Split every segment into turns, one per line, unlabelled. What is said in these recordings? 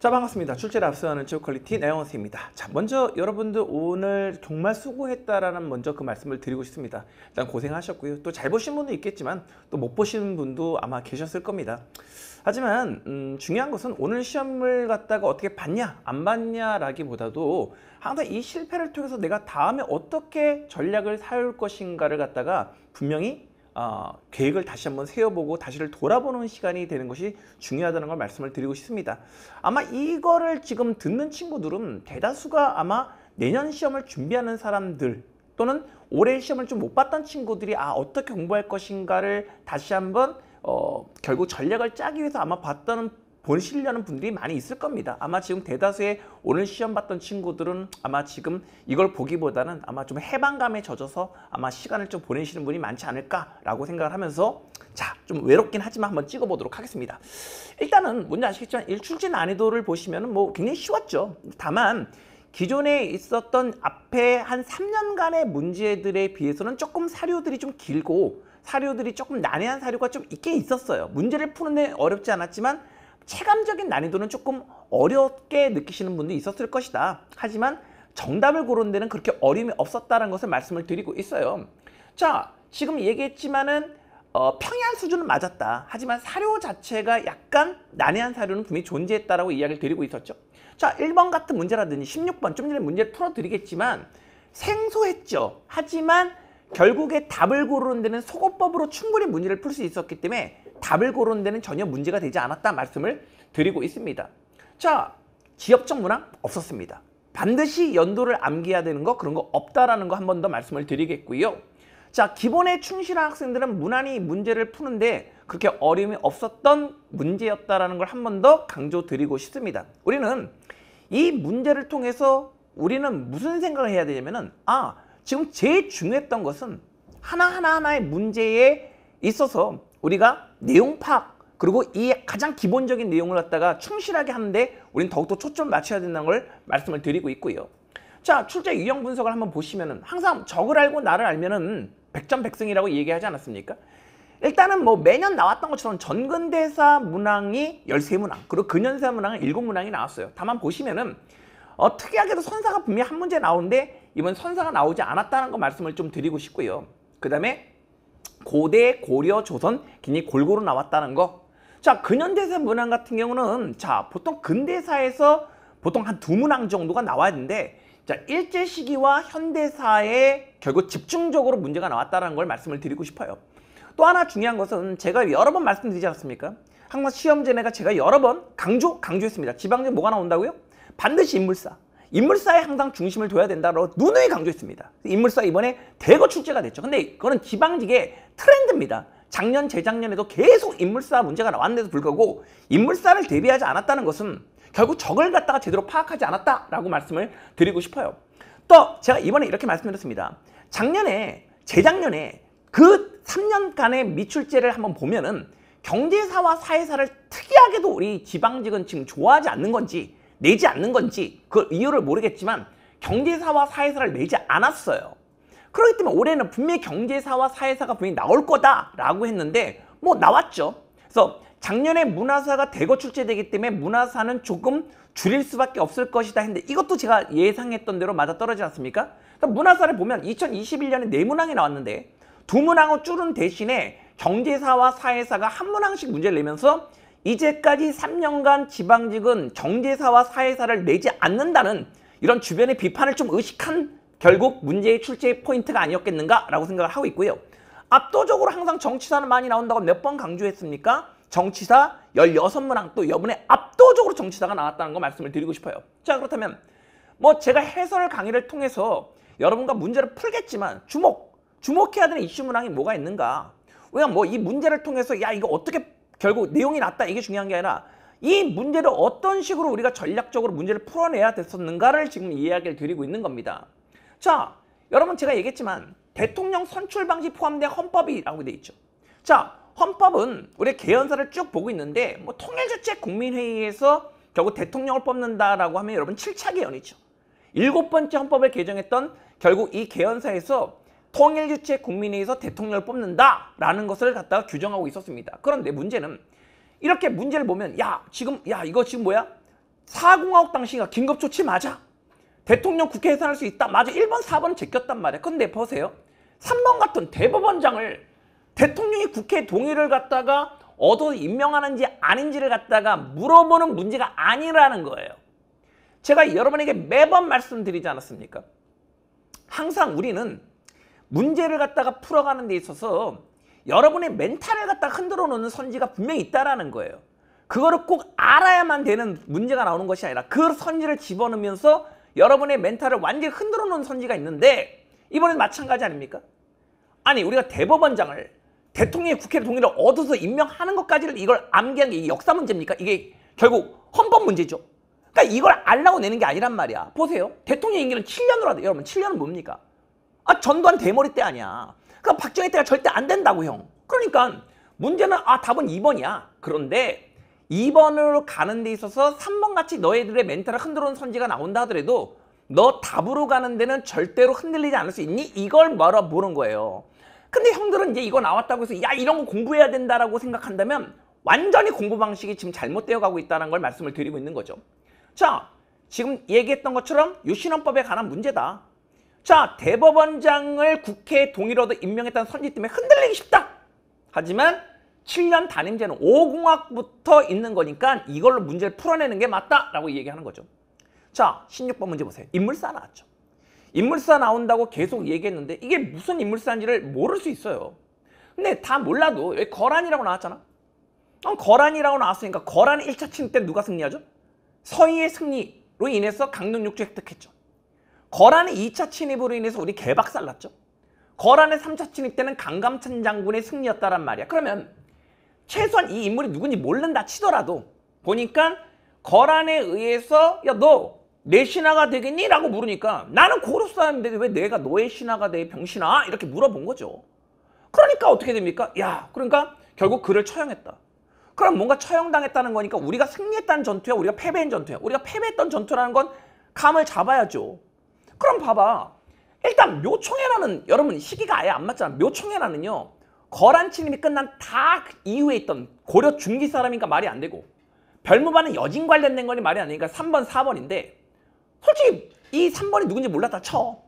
자 반갑습니다. 출제를 앞서가는 지오퀄리티 나영원스입니다. 자 먼저 여러분들 오늘 정말 수고했다라는 먼저 그 말씀을 드리고 싶습니다. 일단 고생하셨고요. 또 잘 보신 분도 있겠지만 또 못 보시는 분도 아마 계셨을 겁니다. 하지만 음, 중요한 것은 오늘 시험을 갖다가 어떻게 봤냐 안 봤냐라기보다도 항상 이 실패를 통해서 내가 다음에 어떻게 전략을 세울 것인가를 갖다가 분명히 어, 계획을 다시 한번 세워보고 다시를 돌아보는 시간이 되는 것이 중요하다는 걸 말씀을 드리고 싶습니다. 아마 이거를 지금 듣는 친구들은 대다수가 아마 내년 시험을 준비하는 사람들 또는 올해 시험을 좀 못 봤던 친구들이 아 어떻게 공부할 것인가를 다시 한번 어, 결국 전략을 짜기 위해서 아마 봤다는 보시려는 분들이 많이 있을 겁니다. 아마 지금 대다수의 오늘 시험 봤던 친구들은 아마 지금 이걸 보기보다는 아마 좀 해방감에 젖어서 아마 시간을 좀 보내시는 분이 많지 않을까라고 생각을 하면서 자, 좀 외롭긴 하지만 한번 찍어보도록 하겠습니다. 일단은 뭔지 아시겠지만 일출제 난이도를 보시면 뭐 굉장히 쉬웠죠. 다만 기존에 있었던 앞에 한 3년간의 문제들에 비해서는 조금 사료들이 좀 길고 사료들이 조금 난해한 사료가 좀 있긴 있었어요. 문제를 푸는데 어렵지 않았지만 체감적인 난이도는 조금 어렵게 느끼시는 분도 있었을 것이다. 하지만 정답을 고른 데는 그렇게 어림이 없었다는 것을 말씀을 드리고 있어요. 자, 지금 얘기했지만은 어, 평이 수준은 맞았다. 하지만 사료 자체가 약간 난해한 사료는 분명히 존재했다라고 이야기를 드리고 있었죠. 자, 1번 같은 문제라든지 16번 좀 전에 문제를 풀어드리겠지만 생소했죠. 하지만 결국에 답을 고르는 데는 소거법으로 충분히 문제를 풀 수 있었기 때문에 답을 고르는 데는 전혀 문제가 되지 않았다 말씀을 드리고 있습니다. 자, 지역적 문항 없었습니다. 반드시 연도를 암기해야 되는 거 그런 거 없다라는 거 한 번 더 말씀을 드리겠고요. 자, 기본에 충실한 학생들은 무난히 문제를 푸는데 그렇게 어려움이 없었던 문제였다라는 걸 한 번 더 강조드리고 싶습니다. 우리는 이 문제를 통해서 우리는 무슨 생각을 해야 되냐면은 아, 지금 제일 중요했던 것은 하나하나 하나의 문제에 있어서 우리가 내용 파악 그리고 이 가장 기본적인 내용을 갖다가 충실하게 하는데 우리는 더욱더 초점 맞춰야 된다는 걸 말씀을 드리고 있고요. 자, 출제 유형 분석을 한번 보시면은 항상 적을 알고 나를 알면은 백전백승이라고 얘기하지 않았습니까? 일단은 뭐 매년 나왔던 것처럼 전근대사 문항이 열세 문항 그리고 근현사 문항은 일곱 문항이 나왔어요. 다만 보시면은 어, 특이하게도 선사가 분명히 한 문제 나오는데 이번 선사가 나오지 않았다는 거 말씀을 좀 드리고 싶고요. 그 다음에 고대, 고려, 조선, 기히 골고루 나왔다는 거. 자, 근현대사 문항 같은 경우는 자, 보통 근대사에서 보통 한 두 문항 정도가 나와야 되는데 자, 일제 시기와 현대사에 결국 집중적으로 문제가 나왔다는 걸 말씀을 드리고 싶어요. 또 하나 중요한 것은 제가 여러 번 말씀드리지 않았습니까? 항상 시험 전에 가 제가 여러 번 강조, 강조했습니다. 지방제 뭐가 나온다고요? 반드시 인물사. 인물사에 항상 중심을 둬야 된다고 누누이 강조했습니다. 인물사 이번에 대거 출제가 됐죠. 근데 그거는 기방직의 트렌드입니다. 작년, 재작년에도 계속 인물사 문제가 나왔는데도 불구하고 인물사를 대비하지 않았다는 것은 결국 적을 갖다가 제대로 파악하지 않았다라고 말씀을 드리고 싶어요. 또 제가 이번에 이렇게 말씀드렸습니다. 작년에, 재작년에 그 3년간의 미출제를 한번 보면은 경제사와 사회사를 특이하게도 우리 지방직은 지금 좋아하지 않는 건지 내지 않는 건지 그 이유를 모르겠지만 경제사와 사회사를 내지 않았어요. 그렇기 때문에 올해는 분명히 경제사와 사회사가 분명히 나올 거다라고 했는데 뭐 나왔죠. 그래서 작년에 문화사가 대거 출제되기 때문에 문화사는 조금 줄일 수밖에 없을 것이다 했는데 이것도 제가 예상했던 대로 맞아 떨어지지 않습니까? 그러니까 문화사를 보면 2021년에 네 문항이 나왔는데 두 문항을 줄은 대신에 경제사와 사회사가 한 문항씩 문제를 내면서 이제까지 3년간 지방직은 정제사와 사회사를 내지 않는다는 이런 주변의 비판을 좀 의식한 결국 문제의 출제의 포인트가 아니었겠는가라고 생각을 하고 있고요. 압도적으로 항상 정치사는 많이 나온다고 몇 번 강조했습니까? 정치사 16문항 또 여분에 압도적으로 정치사가 나왔다는 거 말씀을 드리고 싶어요. 자 그렇다면 뭐 제가 해설 강의를 통해서 여러분과 문제를 풀겠지만 주목, 주목해야 되는 이슈 문항이 뭐가 있는가? 왜냐면 뭐 이 문제를 통해서 야 이거 어떻게 결국 내용이 낫다 이게 중요한 게 아니라 이 문제를 어떤 식으로 우리가 전략적으로 문제를 풀어내야 됐었는가를 지금 이야기를 드리고 있는 겁니다. 자, 여러분 제가 얘기했지만 대통령 선출 방식 포함된 헌법이라고 돼 있죠. 자, 헌법은 우리 개헌사를 쭉 보고 있는데 뭐 통일주체 국민회의에서 결국 대통령을 뽑는다라고 하면 여러분 칠차 개헌이죠. 일곱 번째 헌법을 개정했던 결국 이 개헌사에서 통일 유치의 국민회의에서 대통령을 뽑는다라는 것을 갖다가 규정하고 있었습니다. 그런데 문제는 이렇게 문제를 보면 야 지금 야 이거 지금 뭐야? 사공화국 당시가 긴급조치 맞아. 대통령 국회 해산할 수 있다. 맞아. 1번, 4번은 제꼈단 말이야. 근데 보세요. 3번 같은 대법원장을 대통령이 국회 동의를 갖다가 얻어 임명하는지 아닌지를 갖다가 물어보는 문제가 아니라는 거예요. 제가 여러분에게 매번 말씀드리지 않았습니까? 항상 우리는 문제를 갖다가 풀어가는 데 있어서 여러분의 멘탈을 갖다가 흔들어 놓는 선지가 분명히 있다라는 거예요. 그거를 꼭 알아야만 되는 문제가 나오는 것이 아니라 그 선지를 집어넣으면서 여러분의 멘탈을 완전히 흔들어 놓은 선지가 있는데 이번엔 마찬가지 아닙니까? 아니 우리가 대법원장을 대통령의 국회를 동의를 얻어서 임명하는 것까지를 이걸 암기한 게 이게 역사 문제입니까? 이게 결국 헌법 문제죠. 그러니까 이걸 알라고 내는 게 아니란 말이야. 보세요. 대통령 임기는 7년으로 하대. 여러분 7년은 뭡니까? 아, 전두환 대머리 때 아니야. 그러니까 박정희 때가 절대 안 된다고 형. 그러니까 문제는 아 답은 2번이야. 그런데 2번으로 가는 데 있어서 3번 같이 너희들의 멘탈을 흔들어 놓은 선지가 나온다 하더라도 너 답으로 가는 데는 절대로 흔들리지 않을 수 있니? 이걸 물어보는 거예요. 근데 형들은 이제 이거 나왔다고 해서 야 이런 거 공부해야 된다라고 생각한다면 완전히 공부 방식이 지금 잘못되어 가고 있다는 걸 말씀을 드리고 있는 거죠. 자, 지금 얘기했던 것처럼 요신헌법에 관한 문제다. 자 대법원장을 국회 동의로도 임명했다는 선지 때문에 흔들리기 쉽다. 하지만 7년 단임제는 5공학부터 있는 거니까 이걸로 문제를 풀어내는 게 맞다라고 얘기하는 거죠. 자 16번 문제 보세요. 인물사 나왔죠. 인물사 나온다고 계속 얘기했는데 이게 무슨 인물사인지를 모를 수 있어요. 근데 다 몰라도 왜 거란이라고 나왔잖아. 어, 거란이라고 나왔으니까 거란 1차 침입 때 누가 승리하죠? 서희의 승리로 인해서 강릉 육조 획득했죠. 거란의 2차 침입으로 인해서 우리 개박살 났죠. 거란의 3차 침입 때는 강감찬 장군의 승리였다란 말이야. 그러면 최소한 이 인물이 누군지 모른다 치더라도 보니까 거란에 의해서 야 너내 신하가 되겠니? 라고 물으니까 나는 고로 사람인데 왜 내가 너의 신하가 돼 병신아? 이렇게 물어본 거죠. 그러니까 어떻게 됩니까? 야 그러니까 결국 그를 처형했다. 그럼 뭔가 처형당했다는 거니까 우리가 승리했다는 전투야 우리가 패배한 전투야 우리가 패배했던 전투라는 건 감을 잡아야죠. 그럼 봐봐. 일단 묘총회라는 여러분 시기가 아예 안 맞잖아. 묘총회라는요. 거란치님이 끝난 다 그 이후에 있던 고려 중기 사람인가 말이 안 되고 별무반은 여진 관련된 거니 말이 아니니까 3번, 4번인데 솔직히 이 3번이 누군지 몰랐다 쳐.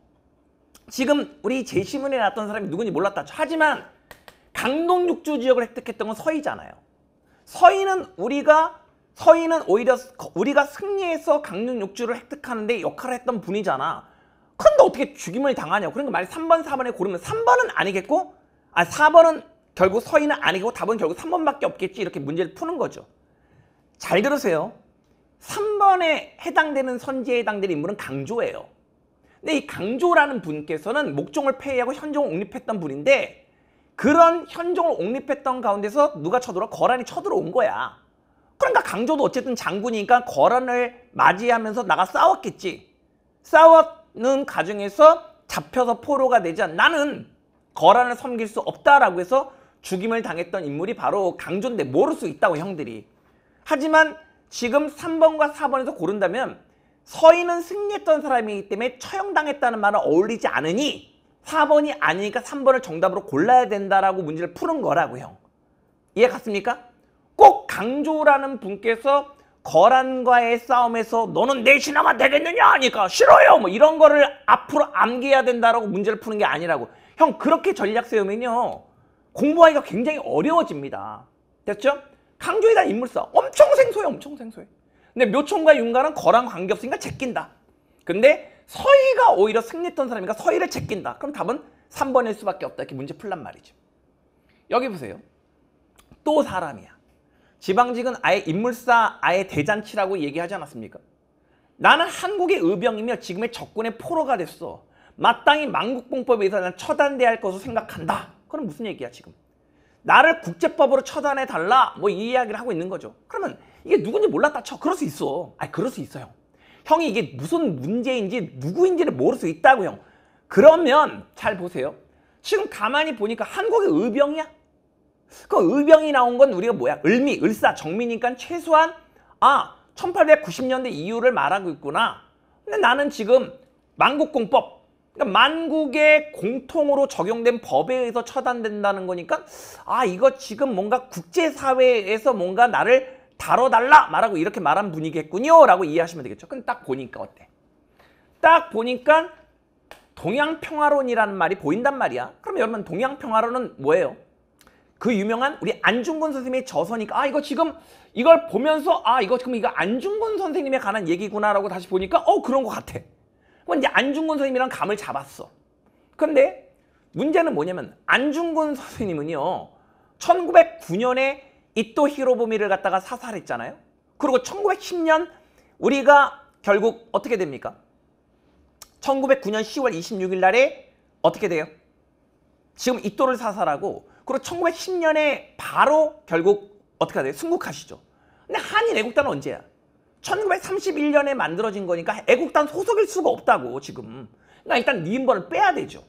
지금 우리 제시문에 나왔던 사람이 누군지 몰랐다 쳐. 하지만 강동 육주 지역을 획득했던 건 서희잖아요. 서희는 우리가 서희는 오히려 우리가 승리해서 강릉 육주를 획득하는데 역할을 했던 분이잖아. 그런데 어떻게 죽임을 당하냐고. 그러니까 만약 3번, 4번에 고르면 3번은 아니겠고, 아, 4번은 결국 서인은 아니고 답은 결국 3번밖에 없겠지. 이렇게 문제를 푸는 거죠. 잘 들으세요. 3번에 해당되는 선지에 해당되는 인물은 강조예요. 근데 이 강조라는 분께서는 목종을 폐해하고 현종을 옹립했던 분인데 그런 현종을 옹립했던 가운데서 누가 쳐들어? 거란이 쳐들어온 거야. 그러니까 강조도 어쨌든 장군이니까 거란을 맞이하면서 나가 싸웠겠지. 싸웠 있는 가정에서 잡혀서 포로가 되자 나는 거란을 섬길 수 없다라고 해서 죽임을 당했던 인물이 바로 강조인데 모를 수 있다고 형들이. 하지만 지금 3번과 4번에서 고른다면 서인은 승리했던 사람이기 때문에 처형당했다는 말은 어울리지 않으니 4번이 아니니까 3번을 정답으로 골라야 된다라고 문제를 푸는 거라고 형. 이해 갔습니까? 꼭 강조라는 분께서 거란과의 싸움에서 너는 내 신하가 되겠느냐 하니까 싫어요 뭐 이런 거를 앞으로 암기해야 된다라고 문제를 푸는 게 아니라고 형 그렇게 전략 세우면요 공부하기가 굉장히 어려워집니다 됐죠? 강조에 대한 인물싸 엄청 생소해 엄청 생소해 근데 묘총과 윤가는 거란 관계없으니까 제낀다 근데 서희가 오히려 승리했던 사람이니까 서희를 제낀다 그럼 답은 3번일 수밖에 없다 이렇게 문제 풀란 말이죠 여기 보세요 또 사람이야 지방직은 아예 인물사 아예 대잔치라고 얘기하지 않았습니까? 나는 한국의 의병이며 지금의 적군의 포로가 됐어. 마땅히 망국공법에 의해서 난 처단돼야 할 것으로 생각한다. 그건 무슨 얘기야 지금? 나를 국제법으로 처단해 달라 뭐 이 이야기를 하고 있는 거죠. 그러면 이게 누군지 몰랐다 쳐. 그럴 수 있어. 아니 그럴 수 있어요. 형이 이게 무슨 문제인지 누구인지를 모를 수 있다고 형. 그러면 잘 보세요. 지금 가만히 보니까 한국의 의병이야? 그 의병이 나온 건 우리가 뭐야? 을미, 을사, 정미니까 최소한 아 1890년대 이후를 말하고 있구나. 근데 나는 지금 만국공법 그러니까 만국의 공통으로 적용된 법에 의해서 처단된다는 거니까 아 이거 지금 뭔가 국제사회에서 뭔가 나를 다뤄달라 말하고 이렇게 말한 분이겠군요 라고 이해하시면 되겠죠 근데 딱 보니까 어때 딱 보니까 동양평화론이라는 말이 보인단 말이야 그럼 여러분 동양평화론은 뭐예요? 그 유명한 우리 안중근 선생님의 저서니까 아 이거 지금 이걸 보면서 아 이거 지금 이거 안중근 선생님에 관한 얘기구나라고 다시 보니까 어 그런 것 같아. 그럼 이제 안중근 선생님이랑 감을 잡았어. 근데 문제는 뭐냐면 안중근 선생님은요 1909년에 이토 히로부미를 갖다가 사살했잖아요. 그리고 1910년 우리가 결국 어떻게 됩니까? 1909년 10월 26일 날에 어떻게 돼요? 지금 이토를 사살하고 그리고 1910년에 바로 결국 어떻게 하세요 승국하시죠. 근데 한일 애국단은 언제야? 1931년에 만들어진 거니까 애국단 소속일 수가 없다고 지금. 그 일단 니은번을 빼야 되죠.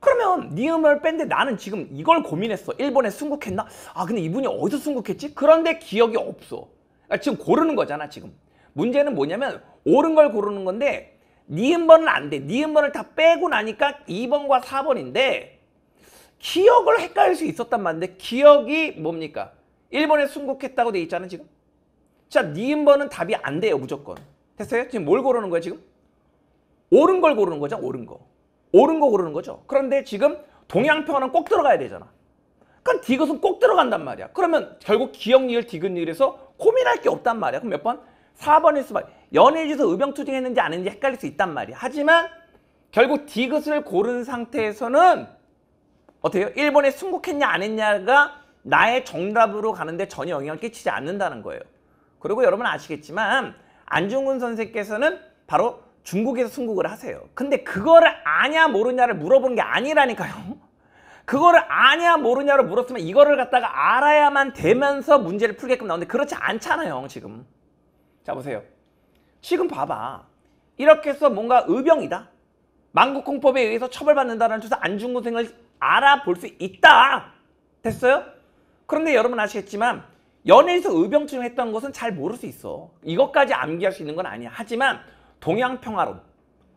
그러면 니은번을 뺀데 나는 지금 이걸 고민했어. 일본에 승국했나? 아 근데 이분이 어디서 승국했지? 그런데 기억이 없어. 그러니까 지금 고르는 거잖아 지금. 문제는 뭐냐면 옳은 걸 고르는 건데 니은번은 안 돼. 니은번을 다 빼고 나니까 2번과 4번인데 기억을 헷갈릴 수 있었단 말인데 기억이 뭡니까? 1번에 순국했다고 돼 있잖아 지금. 자, 니은번은 답이 안 돼요 무조건. 됐어요? 지금 뭘 고르는 거야 지금? 옳은 걸 고르는 거죠 옳은 거. 옳은 거 고르는 거죠. 그런데 지금 동양평화는 꼭 들어가야 되잖아. 그러니까 디귿은 꼭 들어간단 말이야. 그러면 결국 기억니을 디귿니을에서 고민할 게 없단 말이야. 그럼 몇 번? 4번일 수밖에. 연일지서 의병투쟁했는지 아닌지 헷갈릴 수 있단 말이야. 하지만 결국 디귿을 고른 상태에서는 어때요? 일본에 승국했냐안 했냐가 나의 정답으로 가는데 전혀 영향을 끼치지 않는다는 거예요. 그리고 여러분 아시겠지만 안중근 선생께서는 바로 중국에서 승국을 하세요. 근데 그거를 아냐 모르냐를 물어본 게 아니라니까요. 그거를 아냐 모르냐를 물었으면 이거를 갖다가 알아야만 되면서 문제를 풀게끔 나오는데 그렇지 않잖아요 지금. 자 보세요. 지금 봐봐. 이렇게 해서 뭔가 의병이다. 만국공법에 의해서 처벌받는다는 조사 안중근 생을 알아볼 수 있다. 됐어요? 그런데 여러분 아시겠지만 연애에서 의병증 했던 것은 잘 모를 수 있어. 이것까지 암기할 수 있는 건 아니야. 하지만 동양평화론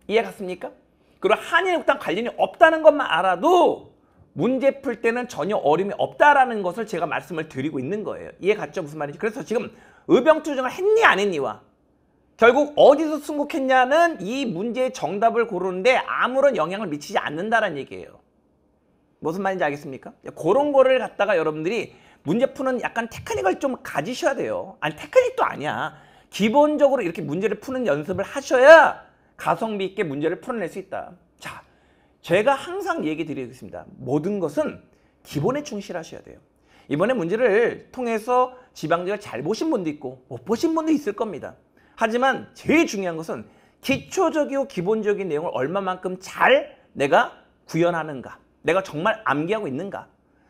이해 갔습니까? 그리고 한일국당 관련이 없다는 것만 알아도 문제 풀 때는 전혀 어림이 없다라는 것을 제가 말씀을 드리고 있는 거예요. 이해 갔죠? 무슨 말인지. 그래서 지금 의병투정을 했니 안 했니와 결국 어디서 승국했냐는 이 문제의 정답을 고르는데 아무런 영향을 미치지 않는다는 라 얘기예요. 무슨 말인지 알겠습니까? 그런 거를 갖다가 여러분들이 문제 푸는 약간 테크닉을 좀 가지셔야 돼요. 아니 테크닉도 아니야. 기본적으로 이렇게 문제를 푸는 연습을 하셔야 가성비 있게 문제를 풀어낼 수 있다. 자, 제가 항상 얘기 드리겠습니다. 모든 것은 기본에 충실하셔야 돼요. 이번에 문제를 통해서 지방제가잘 보신 분도 있고 못 보신 분도 있을 겁니다. 하지만 제일 중요한 것은 기초적이고 기본적인 내용을 얼마만큼 잘 내가 구현하는가 내가 정말 암기하고 있는가?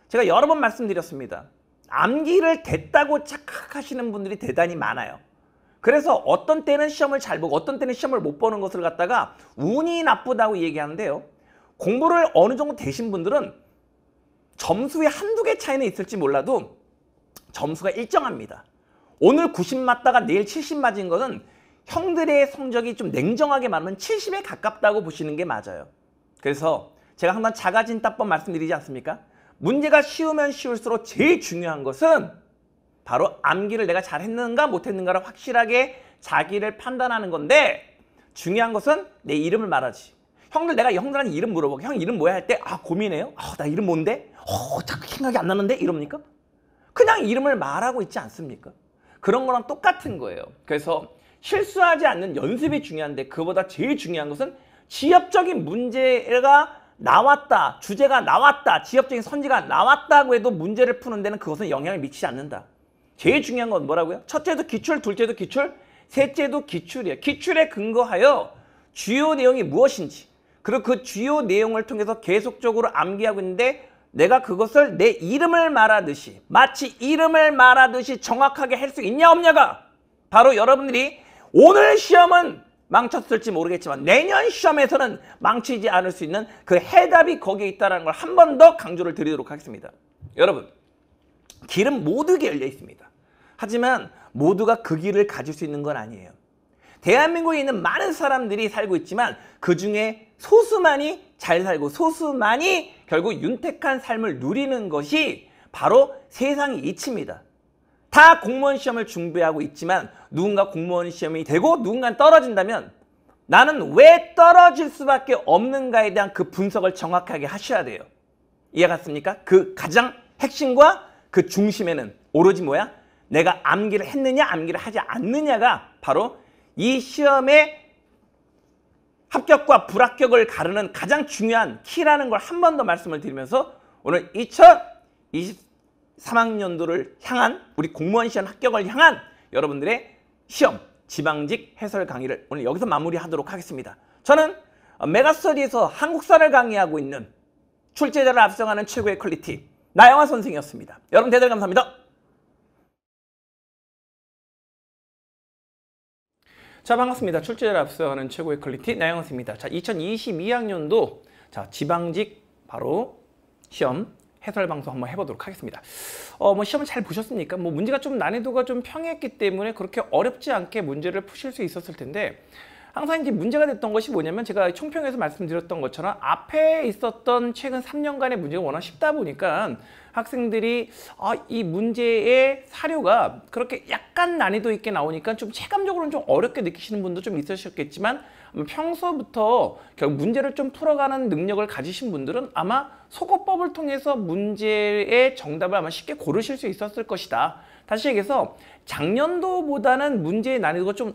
제가 여러 번 말씀드렸습니다. 암기를 됐다고 착각하시는 분들이 대단히 많아요. 그래서 어떤 때는 시험을 잘 보고 어떤 때는 시험을 못 보는 것을 갖다가 운이 나쁘다고 얘기하는데요. 공부를 어느 정도 되신 분들은 점수의 한두 개 차이는 있을지 몰라도 점수가 일정합니다. 오늘 90 맞다가 내일 70 맞은 것은 형들의 성적이 좀 냉정하게 말하면 70에 가깝다고 보시는 게 맞아요. 그래서 제가 항상 자가진단법 말씀드리지 않습니까? 문제가 쉬우면 쉬울수록 제일 중요한 것은 바로 암기를 내가 잘했는가 못했는가를 확실하게 자기를 판단하는 건데 중요한 것은 내 이름을 말하지. 형들 내가 형들한테 이름 물어보고 형 이름 뭐야 할 때 아 고민해요? 아, 나 이름 뭔데? 어, 자꾸 생각이 안 나는데? 이럽니까? 그냥 이름을 말하고 있지 않습니까? 그런 거랑 똑같은 거예요. 그래서 실수하지 않는 연습이 중요한데 그보다 제일 중요한 것은 지엽적인 문제가 나왔다, 주제가 나왔다, 지역적인 선지가 나왔다고 해도 문제를 푸는 데는 그것은 영향을 미치지 않는다. 제일 중요한 건 뭐라고요? 첫째도 기출, 둘째도 기출, 셋째도 기출이에요. 기출에 근거하여 주요 내용이 무엇인지 그리고 그 주요 내용을 통해서 계속적으로 암기하고 있는데 내가 그것을 내 이름을 말하듯이 마치 이름을 말하듯이 정확하게 할 수 있냐 없냐가 바로 여러분들이 오늘 시험은 망쳤을지 모르겠지만 내년 시험에서는 망치지 않을 수 있는 그 해답이 거기에 있다는 걸 한 번 더 강조를 드리도록 하겠습니다. 여러분 길은 모두에게 열려 있습니다. 하지만 모두가 그 길을 가질 수 있는 건 아니에요. 대한민국에 있는 많은 사람들이 살고 있지만 그 중에 소수만이 잘 살고 소수만이 결국 윤택한 삶을 누리는 것이 바로 세상의 이치입니다. 다 공무원 시험을 준비하고 있지만 누군가 공무원 시험이 되고 누군가 떨어진다면 나는 왜 떨어질 수밖에 없는가에 대한 그 분석을 정확하게 하셔야 돼요. 이해 갔습니까? 그 가장 핵심과 그 중심에는 오로지 뭐야? 내가 암기를 했느냐 암기를 하지 않느냐가 바로 이 시험의 합격과 불합격을 가르는 가장 중요한 키라는 걸 한 번 더 말씀을 드리면서 오늘 2024 3학년도를 향한 우리 공무원 시험 합격을 향한 여러분들의 시험 지방직 해설 강의를 오늘 여기서 마무리하도록 하겠습니다. 저는 메가스터디에서 한국사를 강의하고 있는 출제자를 앞서가는 최고의 퀄리티 나영아 선생이었습니다. 여러분 대단히 감사합니다. 자 반갑습니다. 출제자를 앞서가는 최고의 퀄리티 나영아 선생입니다. 자 2022학년도 자 지방직 바로 시험 해설 방송 한번 해보도록 하겠습니다. 어, 뭐 시험을 잘 보셨습니까? 뭐 문제가 좀 난이도가 좀 평이했기 때문에 그렇게 어렵지 않게 문제를 푸실 수 있었을 텐데 항상 이제 문제가 됐던 것이 뭐냐면 제가 총평에서 말씀드렸던 것처럼 앞에 있었던 최근 3년간의 문제가 워낙 쉽다 보니까 학생들이 아, 이 문제의 사료가 그렇게 약간 난이도 있게 나오니까 좀 체감적으로는 좀 어렵게 느끼시는 분도 좀 있으셨겠지만 평소부터 결국 문제를 좀 풀어가는 능력을 가지신 분들은 아마 소거법을 통해서 문제의 정답을 아마 쉽게 고르실 수 있었을 것이다. 다시 얘기해서 작년도보다는 문제의 난이도가 좀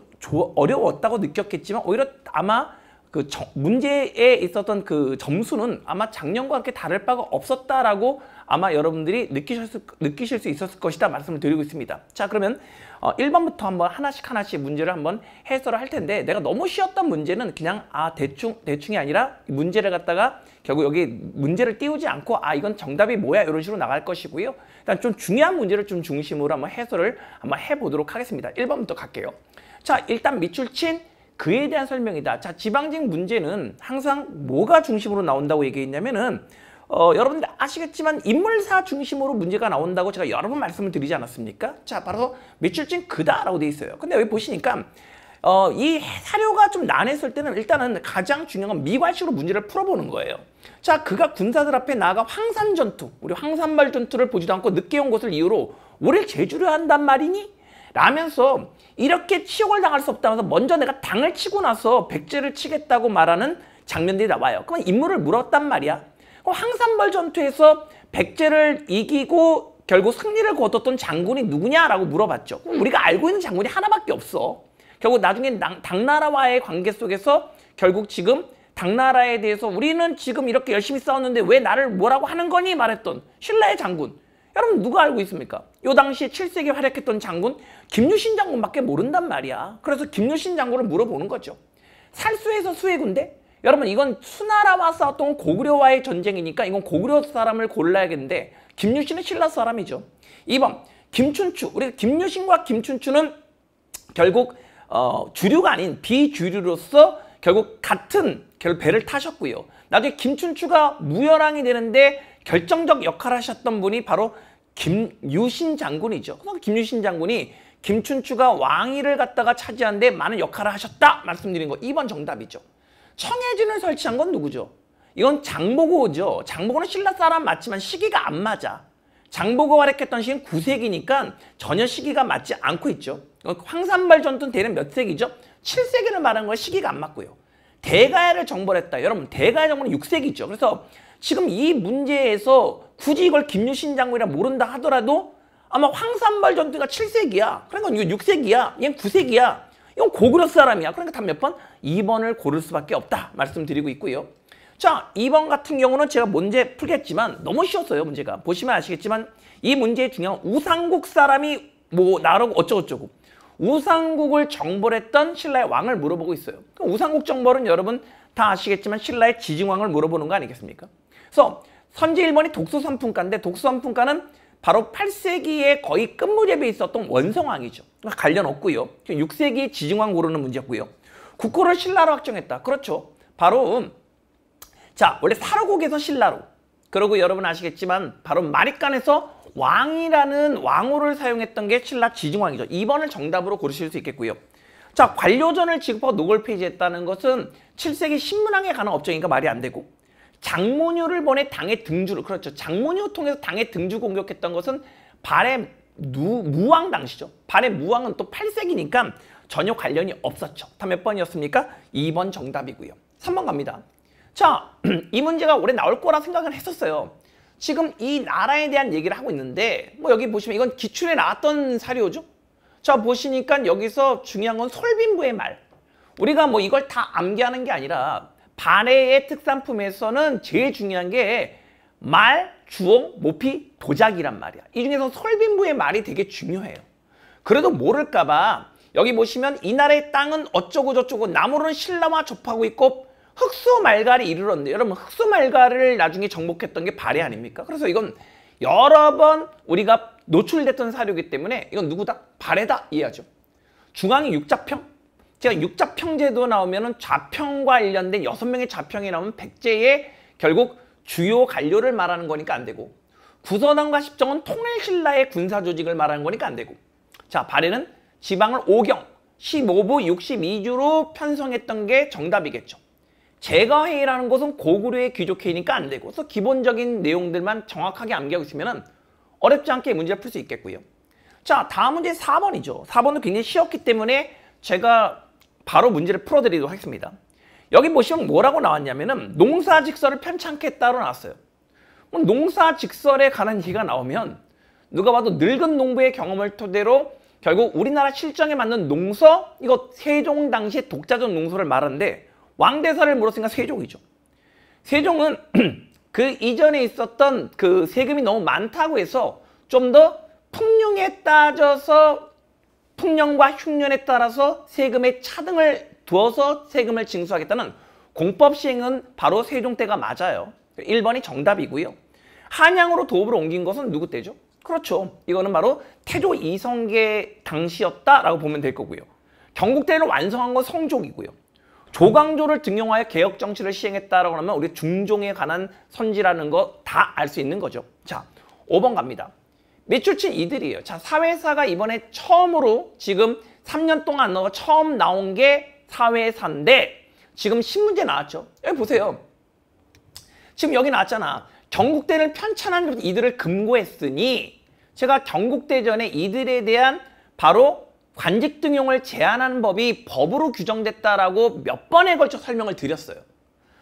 어려웠다고 느꼈겠지만 오히려 아마 그 문제에 있었던 그 점수는 아마 작년과 함께 다를 바가 없었다라고 아마 여러분들이 느끼실 수, 느끼실 수 있었을 것이다 말씀을 드리고 있습니다. 자 그러면 어, 1번부터 한번 하나씩 하나씩 문제를 한번 해설을 할 텐데 내가 너무 쉬웠던 문제는 그냥 아 대충 대충이 아니라 문제를 갖다가 결국 여기 문제를 띄우지 않고 아 이건 정답이 뭐야 이런 식으로 나갈 것이고요. 일단 좀 중요한 문제를 좀 중심으로 한번 해설을 한번 해보도록 하겠습니다. 1번부터 갈게요. 자, 일단 밑줄 친 그에 대한 설명이다. 자, 지방직 문제는 항상 뭐가 중심으로 나온다고 얘기했냐면은 어, 여러분들 아시겠지만 인물사 중심으로 문제가 나온다고 제가 여러 번 말씀을 드리지 않았습니까? 자, 바로 밑줄친 그다라고 돼 있어요. 근데 여기 보시니까 어, 이 사료가 좀 난했을 때는 일단은 가장 중요한 건미관식으로 문제를 풀어보는 거예요. 자 그가 군사들 앞에 나가 황산 전투 우리 황산발 전투를 보지도 않고 늦게 온 것을 이유로 올해 제주를 한단 말이니? 라면서 이렇게 치욕을 당할 수 없다면서 먼저 내가 당을 치고 나서 백제를 치겠다고 말하는 장면들이 나와요. 그럼 임무를 물었단 말이야. 황산벌 전투에서 백제를 이기고 결국 승리를 거뒀던 장군이 누구냐라고 물어봤죠. 우리가 알고 있는 장군이 하나밖에 없어. 결국 나중에 당나라와의 관계 속에서 결국 지금 당나라에 대해서 우리는 지금 이렇게 열심히 싸웠는데 왜 나를 뭐라고 하는 거니 말했던 신라의 장군 여러분 누가 알고 있습니까? 이 당시에 7세기 활약했던 장군 김유신 장군밖에 모른단 말이야. 그래서 김유신 장군을 물어보는 거죠. 살수에서 수해군데 여러분 이건 수나라와 싸웠던 고구려와의 전쟁이니까 이건 고구려 사람을 골라야겠는데 김유신은 신라 사람이죠. 2번 김춘추 우리 김유신과 김춘추는 결국 어, 주류가 아닌 비주류로서 결국 같은 결국 배를 타셨고요. 나중에 김춘추가 무열왕이 되는데 결정적 역할을 하셨던 분이 바로 김유신 장군이죠. 김유신 장군이 김춘추가 왕위를 갖다가 차지하는데 많은 역할을 하셨다 말씀드린 거 2번 정답이죠. 청해진을 설치한 건 누구죠? 이건 장보고죠. 장보고는 신라 사람 맞지만 시기가 안 맞아. 장보고 활약했던 시기는 9세기니까 전혀 시기가 맞지 않고 있죠. 황산발 전투는 대략 몇 세기죠? 7세기를 말한 건 시기가 안 맞고요. 대가야를 정벌했다. 여러분 대가야 정벌은 6세기죠. 그래서 지금 이 문제에서 굳이 이걸 김유신 장군이라 모른다 하더라도 아마 황산발 전투가 7세기야. 그러니까 6세기야. 얘는 9세기야. 이건 고구려 사람이야. 그러니까 단 몇 번? 2번을 고를 수밖에 없다. 말씀드리고 있고요. 자, 2번 같은 경우는 제가 문제 풀겠지만 너무 쉬웠어요, 문제가. 보시면 아시겠지만 이 문제의 중요한 우상국 사람이 뭐 나라고 어쩌고저쩌고 우상국을 정벌했던 신라의 왕을 물어보고 있어요. 우상국 정벌은 여러분 다 아시겠지만 신라의 지징왕을 물어보는 거 아니겠습니까? 그래서 선제 1번이 독수선풍가인데 독수선풍가는 바로 8세기에 거의 끝무렵에 있었던 원성왕이죠. 관련 없고요. 6세기에 지징왕 고르는 문제고요 국호를 신라로 확정했다. 그렇죠. 바로 자 원래 사로국에서 신라로 그러고 여러분 아시겠지만 바로 마리칸에서 왕이라는 왕호를 사용했던 게 신라 지중왕이죠. 2번을 정답으로 고르실 수 있겠고요. 자, 관료전을 지급하고 노골폐지했다는 것은 7세기 신문왕에 관한 업적이니까 말이 안 되고 장모뉴를 보내 당의 등주를 그렇죠. 장모뉴 통해서 당의 등주 공격했던 것은 발의 누, 무왕 당시죠. 발의 무왕은 또 8세기니까 전혀 관련이 없었죠. 다 몇 번이었습니까? 2번 정답이고요. 3번 갑니다. 자, 이 문제가 올해 나올 거라 생각을 했었어요. 지금 이 나라에 대한 얘기를 하고 있는데 뭐 여기 보시면 이건 기출에 나왔던 사료죠. 자, 보시니까 여기서 중요한 건 솔빈부의 말. 우리가 뭐 이걸 다 암기하는 게 아니라 반해의 특산품에서는 제일 중요한 게 말, 주홍, 모피, 도자기란 말이야. 이 중에서 설빈부의 말이 되게 중요해요. 그래도 모를까 봐 여기 보시면 이 나라의 땅은 어쩌고저쩌고 나무로는 신라와 접하고 있고 흑수 말갈이 이르렀는데 여러분 흑수 말갈을 나중에 정복했던 게 발해 아닙니까? 그래서 이건 여러 번 우리가 노출됐던 사료이기 때문에 이건 누구다? 발해다 이해하죠. 중앙이 육자평. 제가 그러니까 육자평 제도 나오면은 좌평과 관련된 여섯 명의 좌평이 나오면 백제의 결국 주요 관료를 말하는 거니까 안 되고 구선왕과 십정은 통일신라의 군사조직을 말하는 거니까 안 되고 자 발해는 지방을 오경 15부 62주로 편성했던 게 정답이겠죠. 제가회의라는 것은 고구려의 귀족회의니까 안 되고 그래서 기본적인 내용들만 정확하게 암기하고 있으면 어렵지 않게 문제를 풀 수 있겠고요. 자 다음 문제 4번이죠. 4번도 굉장히 쉬웠기 때문에 제가 바로 문제를 풀어드리도록 하겠습니다. 여기 보시면 뭐라고 나왔냐면은 농사직설을 편찮게 따로 나왔어요. 농사직설에 관한 얘기가 나오면 누가 봐도 늙은 농부의 경험을 토대로 결국 우리나라 실정에 맞는 농서 이거 세종 당시 독자적 농서를 말하는데 왕대사를 물었으니까 세종이죠. 세종은 그 이전에 있었던 그 세금이 너무 많다고 해서 좀 더 풍령에 따져서 풍령과 흉년에 따라서 세금의 차등을 두어서 세금을 징수하겠다는 공법 시행은 바로 세종 때가 맞아요. 1번이 정답이고요. 한양으로 도읍을 옮긴 것은 누구 때죠? 그렇죠. 이거는 바로 태조 이성계 당시였다라고 보면 될 거고요. 경국대를 완성한 건 성종이고요. 조광조를 등용하여 개혁 정치를 시행했다라고 하면 우리 중종에 관한 선지라는 거 다 알 수 있는 거죠. 자, 5번 갑니다. 매출친 이들이에요. 자, 사회사가 이번에 처음으로 지금 3년 동안 넣 처음 나온 게 사회사인데 지금 신문제 나왔죠. 여기 보세요. 지금 여기 나왔잖아. 경국대를 편찬한 이들을 금고했으니 제가 경국대전에 이들에 대한 바로 관직 등용을 제한하는 법이 법으로 규정됐다라고 몇 번에 걸쳐 설명을 드렸어요.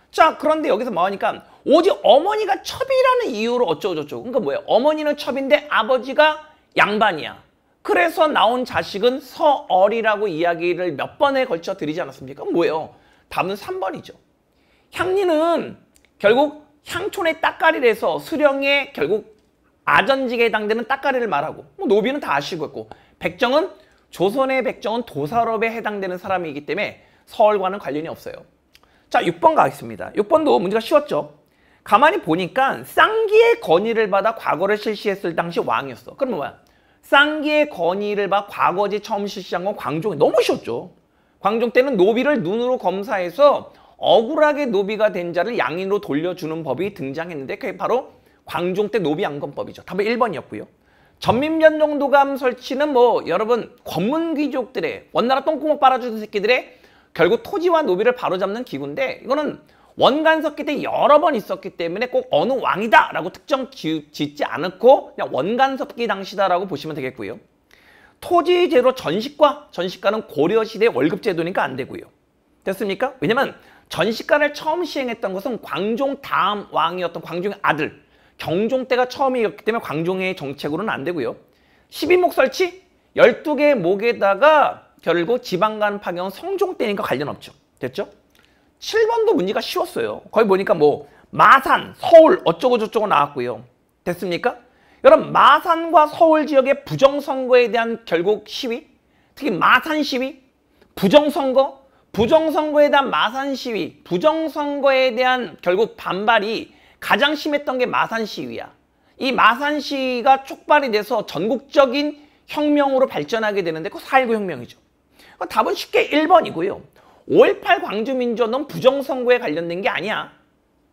자 그런데 여기서 뭐하니까 오직 어머니가 첩이라는 이유로 어쩌고저쩌고 그러니까 뭐예요? 어머니는 첩인데 아버지가 양반이야. 그래서 나온 자식은 서얼이라고 이야기를 몇 번에 걸쳐 드리지 않았습니까? 뭐예요? 답은 3번이죠. 향리는 결국 향촌의 따까리를해서 수령의 결국 아전직에 해당되는 따까리를 말하고 뭐 노비는 다 아시고 있고 백정은 조선의 백정은 도사롭에 해당되는 사람이기 때문에 서울과는 관련이 없어요. 자, 6번 가겠습니다. 6번도 문제가 쉬웠죠? 가만히 보니까 쌍기의 건의를 받아 과거를 실시했을 당시 왕이었어. 그러면 뭐야? 쌍기의 건의를 받아 과거지 처음 실시한 건 광종이 너무 쉬웠죠. 광종 때는 노비를 눈으로 검사해서 억울하게 노비가 된 자를 양인으로 돌려주는 법이 등장했는데 그게 바로 광종 때 노비 양건법이죠. 답은 1번이었고요. 전민변정도감 설치는 뭐 여러분 권문귀족들의 원나라 똥구멍 빨아주는 새끼들의 결국 토지와 노비를 바로잡는 기구인데 이거는 원간석기 때 여러 번 있었기 때문에 꼭 어느 왕이다 라고 특정 짓지 않고 그냥 원간석기 당시다라고 보시면 되겠고요. 토지제로 전식과전식과는 고려시대 월급제도니까 안 되고요. 됐습니까? 왜냐면 전식과를 처음 시행했던 것은 광종 다음 왕이었던 광종의 아들 경종 때가 처음이었기 때문에 광종의 정책으로는 안 되고요. 12목 설치 12개의 목에다가 결국 지방간 파견 성종 때니까 관련 없죠. 됐죠? 7번도 문제가 쉬웠어요. 거의 보니까 뭐 마산, 서울 어쩌고저쩌고 나왔고요. 됐습니까? 여러분 마산과 서울 지역의 부정선거에 대한 결국 시위 특히 마산 시위 부정선거 부정선거에 대한 마산 시위 부정선거에 대한 결국 반발이 가장 심했던 게 마산 시위야. 이 마산 시위가 촉발이 돼서 전국적인 혁명으로 발전하게 되는데 그 4.19 혁명이죠. 답은 쉽게 1번이고요. 5.18 광주민주화는 부정선거에 관련된 게 아니야.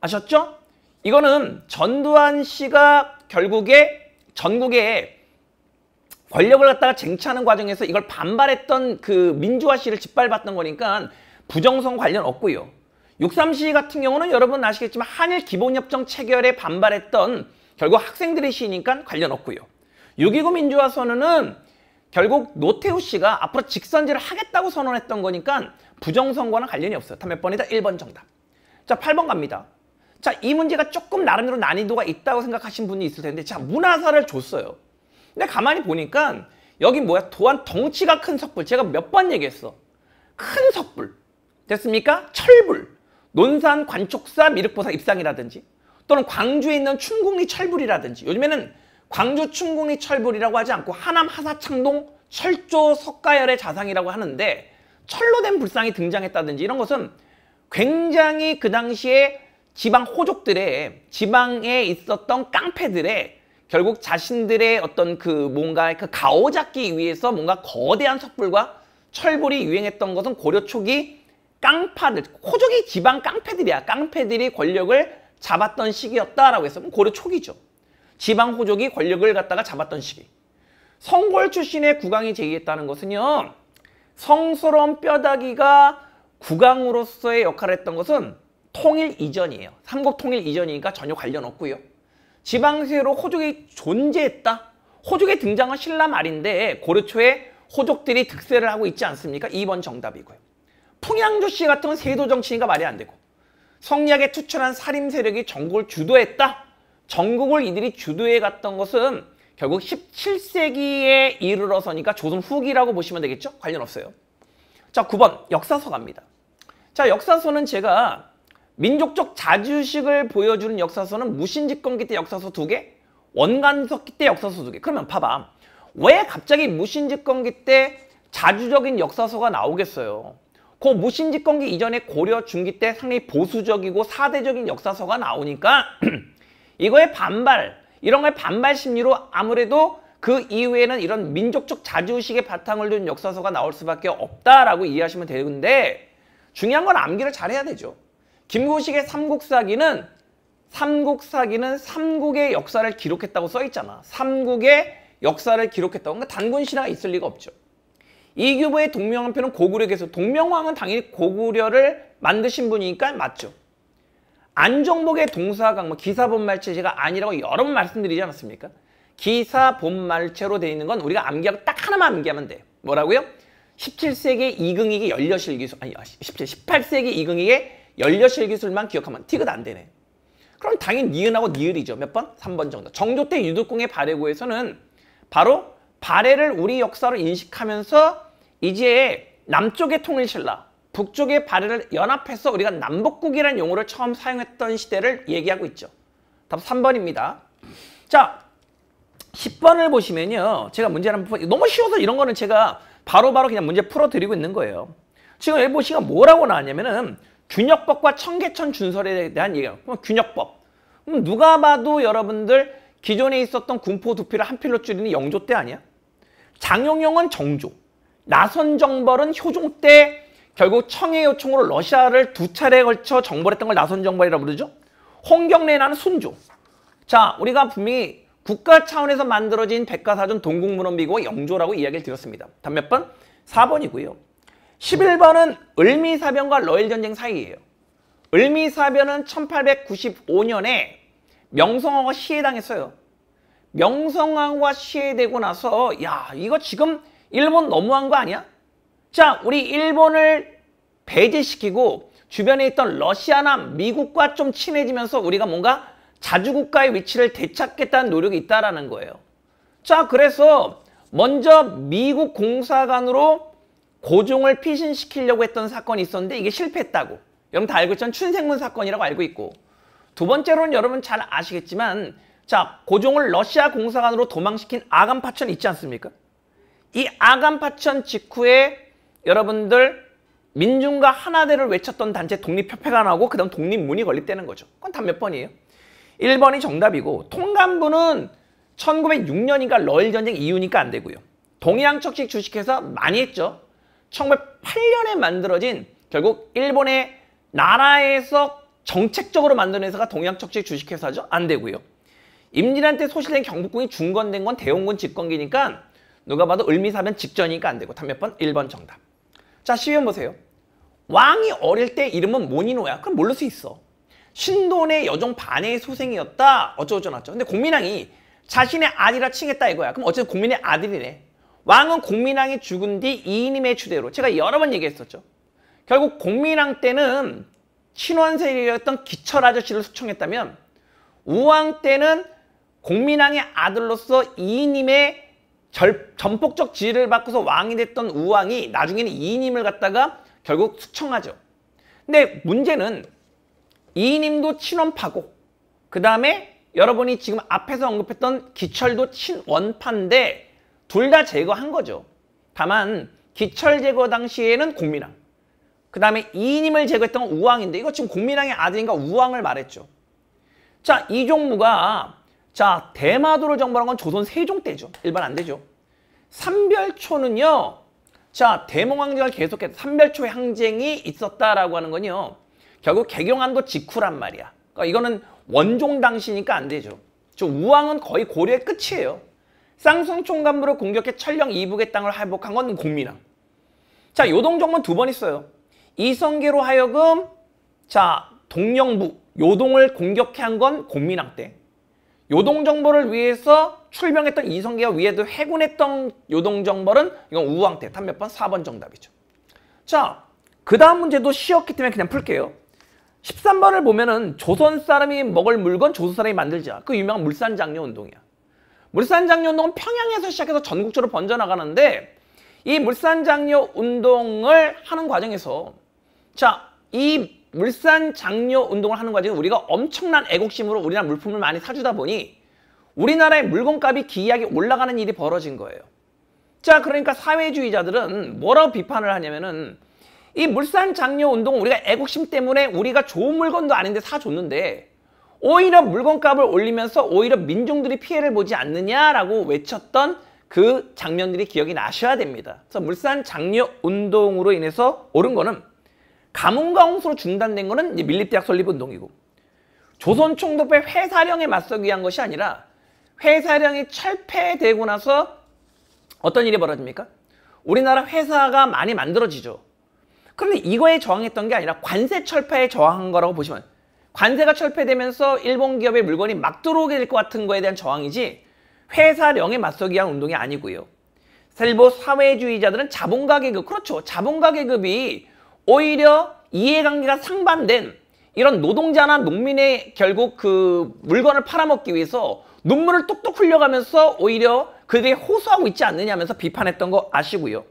아셨죠? 이거는 전두환 씨가 결국에 전국에 권력을 갖다가 쟁취하는 과정에서 이걸 반발했던 그 민주화 씨를 짓밟았던 거니까 부정성 관련 없고요. 6.3시 같은 경우는 여러분 아시겠지만 한일 기본협정 체결에 반발했던 결국 학생들의 시니까 관련 없고요. 6.29 민주화 선언은 결국 노태우 씨가 앞으로 직선제를 하겠다고 선언했던 거니까 부정선거는 관련이 없어요. 몇 번이다? 1번 정답. 자, 8번 갑니다. 자, 이 문제가 조금 나름대로 난이도가 있다고 생각하신 분이 있을 텐데 자, 문화사를 줬어요. 근데 가만히 보니까 여기 뭐야? 도안 덩치가 큰 석불. 제가 몇 번 얘기했어. 큰 석불. 됐습니까? 철불. 논산 관촉사 미륵보살 입상이라든지 또는 광주에 있는 춘궁리 철불이라든지 요즘에는 광주 춘궁리 철불이라고 하지 않고 하남 하사창동 철조 석가열의 자상이라고 하는데 철로 된 불상이 등장했다든지 이런 것은 굉장히 그 당시에 지방 호족들의 지방에 있었던 깡패들의 결국 자신들의 어떤 그 뭔가 그 가오 잡기 위해서 뭔가 거대한 석불과 철불이 유행했던 것은 고려 초기 깡파들, 호족이 지방 깡패들이야. 깡패들이 권력을 잡았던 시기였다라고 했으면 고려 초기죠. 지방 호족이 권력을 갖다가 잡았던 시기. 성골 출신의 국왕이 제기했다는 것은요. 성스러운 뼈다귀가 국왕으로서의 역할을 했던 것은 통일 이전이에요. 삼국 통일 이전이니까 전혀 관련 없고요. 지방세로 호족이 존재했다. 호족의 등장은 신라 말인데 고려 초에 호족들이 득세를 하고 있지 않습니까? 2번 정답이고요. 풍양조 씨 같은 세도 정치인가 말이 안 되고 성리학에 투철한 살림 세력이 전국을 주도했다. 전국을 이들이 주도해 갔던 것은 결국 17세기에 이르러서니까 조선 후기라고 보시면 되겠죠? 관련 없어요. 자, 9번 역사서 갑니다. 자, 역사서는 제가 민족적 자주식을 보여주는 역사서는 무신집권기 때 역사서 두개 원간석기 때 역사서 두개 그러면 봐봐. 왜 갑자기 무신집권기 때 자주적인 역사서가 나오겠어요? 그 무신집권기 이전에 고려 중기 때 상당히 보수적이고 사대적인 역사서가 나오니까 이거의 반발 이런 거에 반발 심리로 아무래도 그 이후에는 이런 민족적 자주의식의 바탕을 둔 역사서가 나올 수밖에 없다라고 이해하시면 되는데 중요한 건 암기를 잘해야 되죠. 김구식의 삼국사기는 삼국사기는 삼국의 역사를 기록했다고 써 있잖아. 삼국의 역사를 기록했다고. 그러니까 단군 신화가 있을 리가 없죠. 이 규모의 동명 한편은 고구려께서 동명왕은 당연히 고구려를 만드신 분이니까 맞죠. 안정복의 동사강, 뭐 기사본말체제가 아니라고 여러 번 말씀드리지 않았습니까? 기사본말체로 되어 있는 건 우리가 암기하고 딱 하나만 암기하면 돼 뭐라고요? 17세기 이긍익의 연려실기술, 아니 17, 아, 18세기 이긍익의 연려실기술만 기억하면 티귿 안 되네. 그럼 당연히 니은하고 니을이죠. 몇 번? 3번 정도. 정조 때 유독공의 발해고에서는 바로 발해를 우리 역사로 인식하면서 이제 남쪽의 통일신라, 북쪽의 발해를 연합해서 우리가 남북국이라는 용어를 처음 사용했던 시대를 얘기하고 있죠. 답 3번입니다. 자, 10번을 보시면요. 제가 문제를 한번 너무 쉬워서 이런 거는 제가 바로바로 바로 그냥 문제 풀어드리고 있는 거예요. 지금 일본 시가 뭐라고 나왔냐면은 균역법과 청계천 준설에 대한 얘기예요. 그럼 균역법. 그럼 누가 봐도 여러분들 기존에 있었던 군포 두피를 한 필로 줄이는 영조 때 아니야? 장용영은 정조. 나선정벌은 효종 때 결국 청의 요청으로 러시아를 두 차례에 걸쳐 정벌했던 걸 나선정벌이라고 부르죠. 홍경래나는 순조. 자, 우리가 분명히 국가 차원에서 만들어진 백과사전 동국문헌비고 영조라고 이야기를 드렸습니다. 단 몇 번? 4번이고요. 11번은 을미사변과 러일전쟁 사이예요. 을미사변은 1895년에 명성황후 시해당했어요. 명성황후 시해되고 나서 야 이거 지금 일본 너무한 거 아니야? 자, 우리 일본을 배제시키고 주변에 있던 러시아나 미국과 좀 친해지면서 우리가 뭔가 자주국가의 위치를 되찾겠다는 노력이 있다라는 거예요. 자, 그래서 먼저 미국 공사관으로 고종을 피신시키려고 했던 사건이 있었는데 이게 실패했다고. 여러분 다 알고 있지 춘생문 사건이라고 알고 있고 두 번째로는 여러분 잘 아시겠지만 자 고종을 러시아 공사관으로 도망시킨 아간파천 있지 않습니까? 이 아간파천 직후에 여러분들 민중과 하나대를 외쳤던 단체 독립협회가 나오고 그 다음 독립문이 걸립되는 거죠. 그건 단 몇 번이에요? 1번이 정답이고 통감부는 1906년이니까 러일 전쟁 이후니까 안 되고요. 동양척식 주식회사 많이 했죠. 1908년에 만들어진 결국 일본의 나라에서 정책적으로 만든 회사가 동양척식 주식회사죠. 안 되고요. 임진한 때 소실된 경복궁이 중건된 건 대원군 집권기니까 누가 봐도 을미사면 직전이니까 안 되고 답 몇 번? 1번 정답. 자, 12번 보세요. 왕이 어릴 때 이름은 모니노야. 그럼 모를 수 있어. 신돈의 여종 반의 소생이었다. 어쩌고저쩌고 근데 공민왕이 자신의 아들이라 칭했다 이거야. 그럼 어쨌든 공민의 아들이네. 왕은 공민왕이 죽은 뒤 이인임의 추대로 제가 여러 번 얘기했었죠. 결국 공민왕 때는 친원세력이었던 기철 아저씨를 숙청했다면 우왕 때는 공민왕의 아들로서 이인임의 절, 전폭적 지위를 받고서 왕이 됐던 우왕이 나중에는 이인임을 갖다가 결국 숙청하죠. 근데 문제는 이인임도 친원파고 그 다음에 여러분이 지금 앞에서 언급했던 기철도 친원파인데 둘 다 제거한 거죠. 다만 기철 제거 당시에는 공민왕 그 다음에 이인임을 제거했던 건 우왕인데 이거 지금 공민왕의 아들인가 우왕을 말했죠. 자 이종무가 자 대마도를 정벌한 건 조선 세종 때죠. 일반 안 되죠. 삼별초는요. 자, 대몽왕쟁가 계속해서 삼별초의 항쟁이 있었다라고 하는 건요. 결국 개경안도 직후란 말이야. 그러니까 이거는 원종 당시니까 안 되죠. 저 우왕은 거의 고려의 끝이에요. 쌍성 총감부를 공격해 철령 이북의 땅을 회복한건 공민왕. 자, 요동정문 두 번 있어요. 이성계로 하여금 자, 동영부, 요동을 공격해 한 건 공민왕 때. 요동정벌을 위해서 출병했던 이성계와 위에도 해군했던 요동정벌은 이건 우왕 태 탄몇 번? 4번 정답이죠. 자, 그 다음 문제도 쉬었기 때문에 그냥 풀게요. 13번을 보면은 조선 사람이 먹을 물건 조선 사람이 만들자. 그 유명한 물산장려 운동이야. 물산장려 운동은 평양에서 시작해서 전국적으로 번져나가는데 이 물산장려 운동을 하는 과정에서 자, 이 물산 장려 운동을 하는 과정에 우리가 엄청난 애국심으로 우리나라 물품을 많이 사주다 보니 우리나라의 물건값이 기이하게 올라가는 일이 벌어진 거예요. 자 그러니까 사회주의자들은 뭐라고 비판을 하냐면은 이 물산 장려 운동은 우리가 애국심 때문에 우리가 좋은 물건도 아닌데 사줬는데 오히려 물건값을 올리면서 오히려 민중들이 피해를 보지 않느냐라고 외쳤던 그 장면들이 기억이 나셔야 됩니다. 그래서 물산 장려 운동으로 인해서 오른 거는 가뭄과 홍수로 중단된 것은 밀립대학 설립운동이고 조선총독부의 회사령에 맞서기 위한 것이 아니라 회사령이 철폐되고 나서 어떤 일이 벌어집니까? 우리나라 회사가 많이 만들어지죠. 그런데 이거에 저항했던 게 아니라 관세 철폐에 저항한 거라고 보시면 관세가 철폐되면서 일본 기업의 물건이 막 들어오게 될 것 같은 거에 대한 저항이지 회사령에 맞서기 위한 운동이 아니고요. 셀보 사회주의자들은 자본가 계급, 그렇죠. 자본가 계급이 오히려 이해관계가 상반된 이런 노동자나 농민의 결국 그 물건을 팔아먹기 위해서 눈물을 뚝뚝 흘려가면서 오히려 그들이 호소하고 있지 않느냐면서 비판했던 거 아시고요.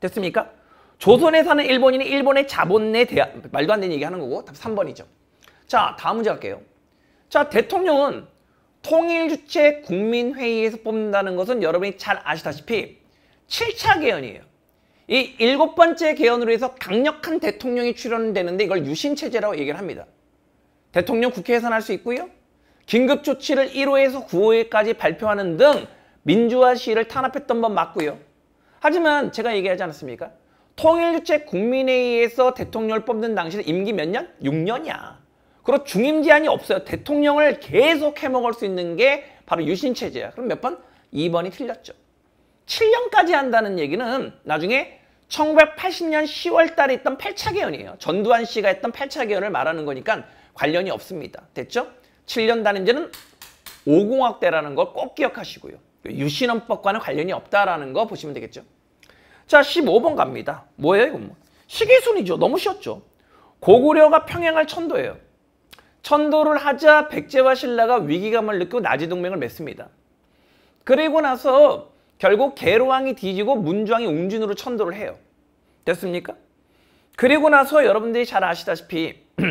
됐습니까? 조선에 사는 일본인이 일본의 자본에 대한 말도 안 되는 얘기 하는 거고 답 3번이죠. 자 다음 문제 갈게요. 자 대통령은 통일주체 국민회의에서 뽑는다는 것은 여러분이 잘 아시다시피 7차 개헌이에요. 이 일곱 번째 개헌으로 해서 강력한 대통령이 출연되는데 이걸 유신체제라고 얘기를 합니다. 대통령 국회 에산할수 있고요. 긴급 조치를 1호에서 9호에까지 발표하는 등 민주화 시위를 탄압했던 법 맞고요. 하지만 제가 얘기하지 않았습니까? 통일유책 국민회의에서 대통령을 뽑는 당시 임기 몇 년? 6년이야. 그리고 중임 제한이 없어요. 대통령을 계속 해먹을 수 있는 게 바로 유신체제야. 그럼 몇 번? 2번이 틀렸죠. 7년까지 한다는 얘기는 나중에 1980년 10월 달에 있던 8차 개헌이에요. 전두환 씨가 했던 8차 개헌을 말하는 거니까 관련이 없습니다. 됐죠? 7년 단임제는 오공학 때라는 걸 꼭 기억하시고요. 유신헌법과는 관련이 없다라는 거 보시면 되겠죠. 자, 15번 갑니다. 뭐예요, 이건 뭐? 시기순이죠. 너무 쉬웠죠. 고구려가 평양할 천도예요. 천도를 하자 백제와 신라가 위기감을 느끼고 나지 동맹을 맺습니다. 그리고 나서 결국 개로왕이 뒤지고 문주왕이 웅진으로 천도를 해요. 됐습니까? 그리고 나서 여러분들이 잘 아시다시피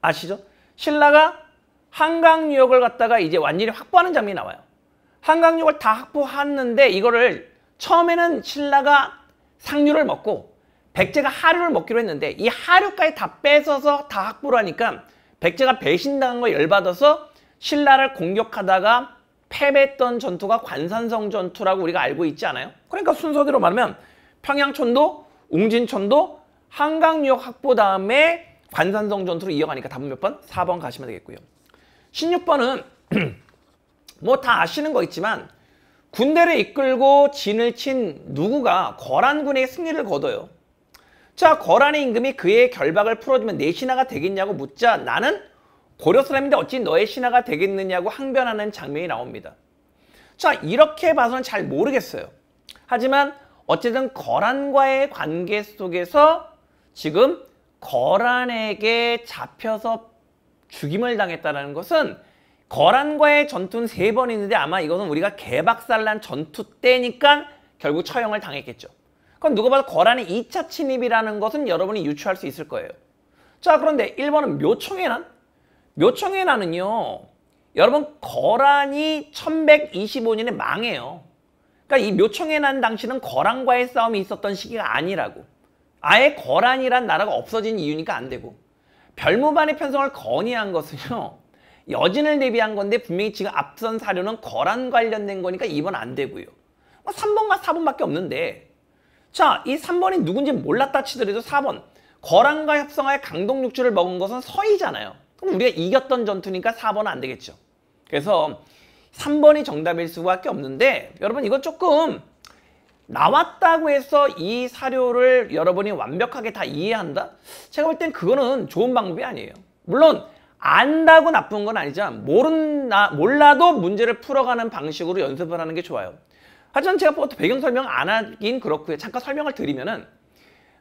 아시죠? 신라가 한강유역을 갖다가 이제 완전히 확보하는 장면이 나와요. 한강유역을 다 확보했는데 이거를 처음에는 신라가 상류를 먹고 백제가 하류를 먹기로 했는데 이 하류까지 다 뺏어서 다 확보를 하니까 백제가 배신당한 거 열받아서 신라를 공격하다가 패배했던 전투가 관산성 전투라고 우리가 알고 있지 않아요? 그러니까 순서대로 말하면 평양천도, 웅진천도, 한강유역 확보 다음에 관산성 전투로 이어가니까 답은 몇 번? 4번 가시면 되겠고요. 16번은 뭐 다 아시는 거 있지만 군대를 이끌고 진을 친 누구가 거란군의 승리를 거둬요. 자, 거란의 임금이 그의 결박을 풀어주면 내신화가 되겠냐고 묻자 나는 고려 사람인데 어찌 너의 신하가 되겠느냐고 항변하는 장면이 나옵니다. 자 이렇게 봐서는 잘 모르겠어요. 하지만 어쨌든 거란과의 관계 속에서 지금 거란에게 잡혀서 죽임을 당했다는 것은 거란과의 전투는 세 번 있는데 아마 이것은 우리가 개박살난 전투 때니까 결국 처형을 당했겠죠. 그럼 누가 봐도 거란의 2차 침입이라는 것은 여러분이 유추할 수 있을 거예요. 자 그런데 1번은 묘청에란 묘청회라는요. 여러분 거란이 1125년에 망해요. 그러니까 이묘청회난 당시는 거란과의 싸움이 있었던 시기가 아니라고. 아예 거란이란 나라가 없어진 이유니까 안 되고. 별무반의 편성을 건의한 것은요. 여진을 대비한 건데 분명히 지금 앞선 사료는 거란 관련된 거니까 이번안 되고요. 3번과 뭐 4번밖에 없는데 자, 이 3번이 누군지 몰랐다 치더라도 4번 거란과 협성하여 강동 육주를 먹은 것은 서이잖아요 그럼 우리가 이겼던 전투니까 4번은 안 되겠죠. 그래서 3번이 정답일 수밖에 없는데 여러분 이거 조금 나왔다고 해서 이 사료를 여러분이 완벽하게 다 이해한다? 제가 볼 땐 그거는 좋은 방법이 아니에요. 물론 안다고 나쁜 건 아니지만 모른나, 몰라도 문제를 풀어가는 방식으로 연습을 하는 게 좋아요. 하지만 제가 보통 배경 설명 안 하긴 그렇고요. 잠깐 설명을 드리면은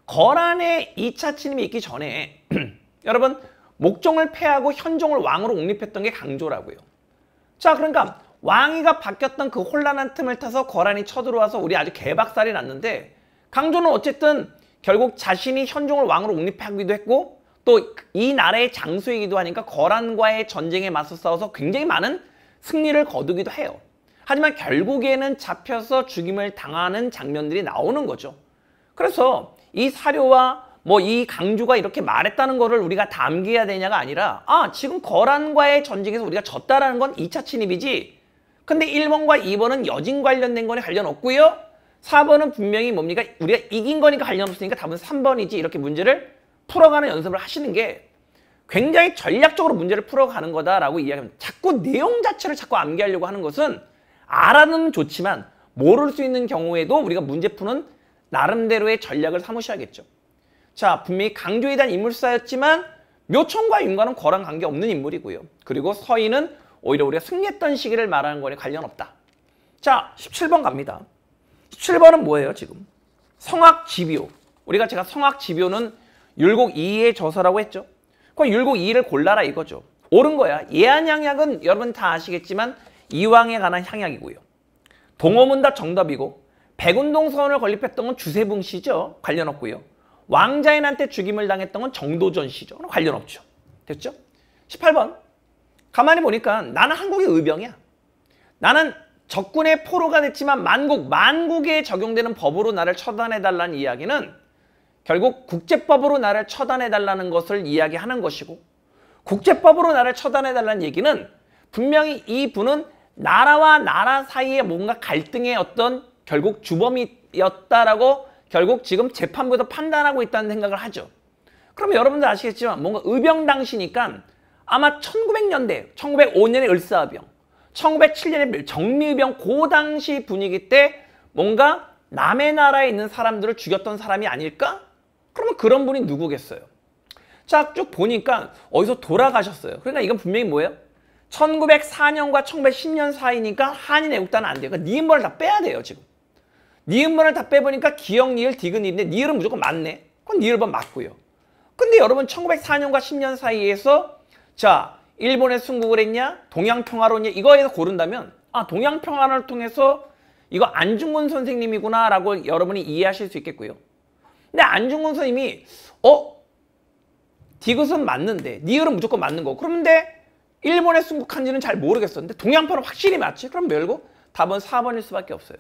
거란의 2차 침입이 있기 전에 여러분 목종을 패하고 현종을 왕으로 옹립했던 게 강조라고요. 자 그러니까 왕위가 바뀌었던 그 혼란한 틈을 타서 거란이 쳐들어와서 우리 아주 개박살이 났는데 강조는 어쨌든 결국 자신이 현종을 왕으로 옹립하기도 했고 또 이 나라의 장수이기도 하니까 거란과의 전쟁에 맞서 싸워서 굉장히 많은 승리를 거두기도 해요. 하지만 결국에는 잡혀서 죽임을 당하는 장면들이 나오는 거죠. 그래서 이 사료와 뭐이 강주가 이렇게 말했다는 거를 우리가 담겨야 되냐가 아니라 아 지금 거란과의 전쟁에서 우리가 졌다라는 건 2차 침입이지 근데 1번과 2번은 여진 관련된 거에 관련 없고요 4번은 분명히 뭡니까 우리가 이긴 거니까 관련 없으니까 답은 3번이지 이렇게 문제를 풀어가는 연습을 하시는 게 굉장히 전략적으로 문제를 풀어가는 거다라고 이야기하면 자꾸 내용 자체를 자꾸 암기하려고 하는 것은 알아는 좋지만 모를 수 있는 경우에도 우리가 문제 푸는 나름대로의 전략을 사무셔야겠죠. 자, 분명히 강조에 대한 인물사였지만 묘천과 윤관은 거란 관계없는 인물이고요. 그리고 서인은 오히려 우리가 승리했던 시기를 말하는 거에 관련 없다. 자, 17번 갑니다. 17번은 뭐예요, 지금? 성악 집요. 우리가 제가 성악 집요는 율곡 2의 저서라고 했죠. 그럼 율곡 2를 골라라 이거죠. 옳은 거야. 예한향약은 여러분 다 아시겠지만 이왕에 관한 향약이고요. 동호문 답 정답이고 백운동 선을 건립했던 건 주세붕 씨죠. 관련 없고요. 왕자인한테 죽임을 당했던 건 정도전 씨죠. 관련 없죠. 됐죠? 18번. 가만히 보니까 나는 한국의 의병이야. 나는 적군의 포로가 됐지만 만국, 만국에 적용되는 법으로 나를 처단해달라는 이야기는 결국 국제법으로 나를 처단해달라는 것을 이야기하는 것이고 국제법으로 나를 처단해달라는 얘기는 분명히 이 분은 나라와 나라 사이에 뭔가 갈등의 어떤 결국 주범이었다라고 결국 지금 재판부에서 판단하고 있다는 생각을 하죠. 그럼 여러분들 아시겠지만 뭔가 의병당시니까 아마 1900년대, 1905년의 을사병, 1907년의 정미의병 그 당시 분위기 때 뭔가 남의 나라에 있는 사람들을 죽였던 사람이 아닐까? 그러면 그런 분이 누구겠어요? 자, 쭉 보니까 어디서 돌아가셨어요. 그러니까 이건 분명히 뭐예요? 1904년과 1910년 사이니까 한인 애국단은 안 돼요. 그러니까 니은벌을 다 빼야 돼요, 지금. 니은번을 다 빼보니까 기역, 니을, 디귿, 니은데 니을은 무조건 맞네. 그건 니을번 맞고요. 근데 여러분 1904년과 10년 사이에서 자 일본에 승국을 했냐 동양평화론이냐 이거에서 고른다면 아동양평화론을 통해서 이거 안중근 선생님이구나 라고 여러분이 이해하실 수 있겠고요. 근데 안중근 선생님이 어? 디귿은 맞는데 니을은 무조건 맞는 거 그런데 일본에 승국한지는 잘 모르겠었는데 동양평화 확실히 맞지? 그럼 멸고 답은 4번일 수밖에 없어요.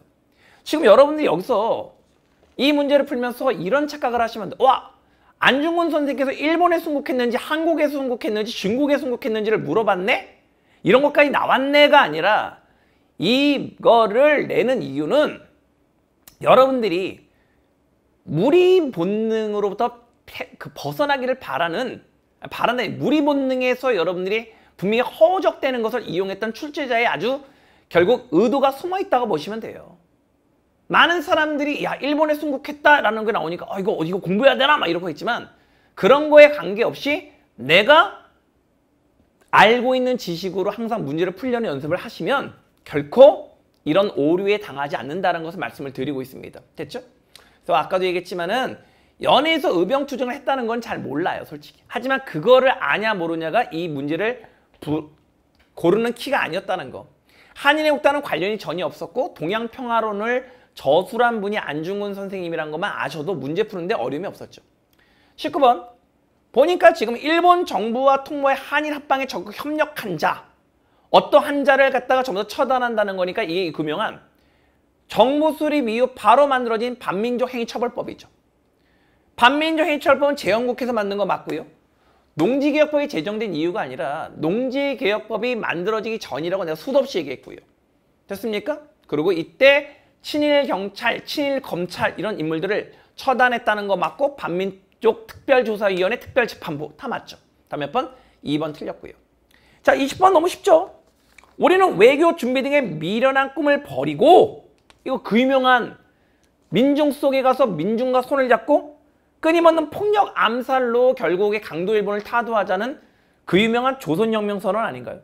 지금 여러분들이 여기서 이 문제를 풀면서 이런 착각을 하시면 와! 안중근 선생께서 일본에 순국했는지 한국에 순국했는지 중국에 순국했는지를 물어봤네? 이런 것까지 나왔네가 아니라 이거를 내는 이유는 여러분들이 무리 본능으로부터 그 벗어나기를 바라는 바라는 무리 본능에서 여러분들이 분명히 허우적대는 것을 이용했던 출제자의 아주 결국 의도가 숨어 있다고 보시면 돼요. 많은 사람들이 야 일본에 순국했다라는 게 나오니까 아 이거 이거 공부해야 되나 막 이러고 했지만 그런 거에 관계없이 내가 알고 있는 지식으로 항상 문제를 풀려는 연습을 하시면 결코 이런 오류에 당하지 않는다는 것을 말씀을 드리고 있습니다. 됐죠? 그래서 아까도 얘기했지만은 연애에서 의병 투정을 했다는 건 잘 몰라요, 솔직히. 하지만 그거를 아냐 모르냐가 이 문제를 부, 고르는 키가 아니었다는 거. 한인의국단은 관련이 전혀 없었고 동양평화론을 저술한 분이 안중근 선생님이란 것만 아셔도 문제 푸는데 어려움이 없었죠. 19번 보니까 지금 일본 정부와 통모의 한일 합방에 적극 협력한 자 어떠한 자를 갖다가 전부 다 처단한다는 거니까 이게 구명한 정부 수립 이후 바로 만들어진 반민족 행위처벌법이죠. 반민족 행위처벌법은 제헌국회에서 만든 거 맞고요. 농지개혁법이 제정된 이유가 아니라 농지개혁법이 만들어지기 전이라고 내가 수도 없이 얘기했고요. 됐습니까? 그리고 이때 친일 경찰, 친일 검찰 이런 인물들을 처단했다는 거 맞고 반민족 특별조사위원회 특별재판부 다 맞죠. 다몇 번? 2번 틀렸고요. 자 20번 너무 쉽죠? 우리는 외교 준비 등의 미련한 꿈을 버리고 이거 그 유명한 민중 속에 가서 민중과 손을 잡고 끊임없는 폭력 암살로 결국에 강도 일본을 타도하자는 그 유명한 조선혁명 선언 아닌가요?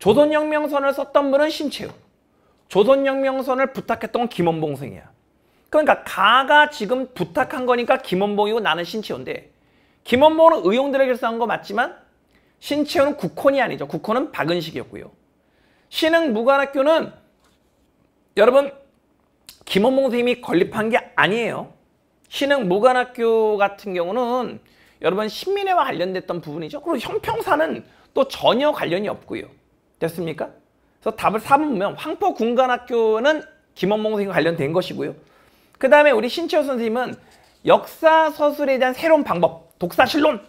조선혁명 선을 썼던 분은 신채우. 조선혁명선을 부탁했던 건 김원봉생이야. 선 그러니까 가가 지금 부탁한 거니까 김원봉이고 나는 신채호인데 김원봉은 의용들에게서 한 거 맞지만 신채호는 국헌이 아니죠. 국헌은 박은식이었고요. 신흥 무관학교는 여러분 김원봉 선생님이 건립한 게 아니에요. 신흥 무관학교 같은 경우는 여러분 신민회와 관련됐던 부분이죠. 그리고 형평사는 또 전혀 관련이 없고요. 됐습니까? 그래서 답을 3번 보면 황포 군관학교는 김원봉 선생님과 관련된 것이고요. 그 다음에 우리 신채호 선생님은 역사 서술에 대한 새로운 방법, 독사실론!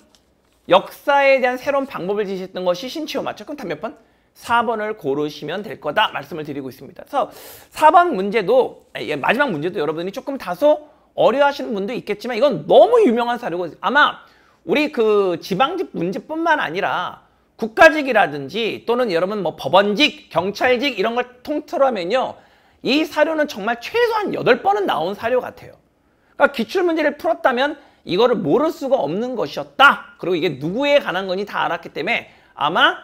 역사에 대한 새로운 방법을 지시했던 것이 신채호 맞죠? 그럼 답몇 번? 4번을 고르시면 될 거다 말씀을 드리고 있습니다. 그래서 4번 문제도, 아, 예, 마지막 문제도 여러분이 조금 다소 어려워하시는 분도 있겠지만 이건 너무 유명한 사례고 아마 우리 그 지방집 문제뿐만 아니라 국가직이라든지 또는 여러분 뭐 법원직, 경찰직 이런 걸 통틀어 하면요. 이 사료는 정말 최소한 여덟 번은 나온 사료 같아요. 그러니까 기출문제를 풀었다면 이거를 모를 수가 없는 것이었다. 그리고 이게 누구에 관한 건지 다 알았기 때문에 아마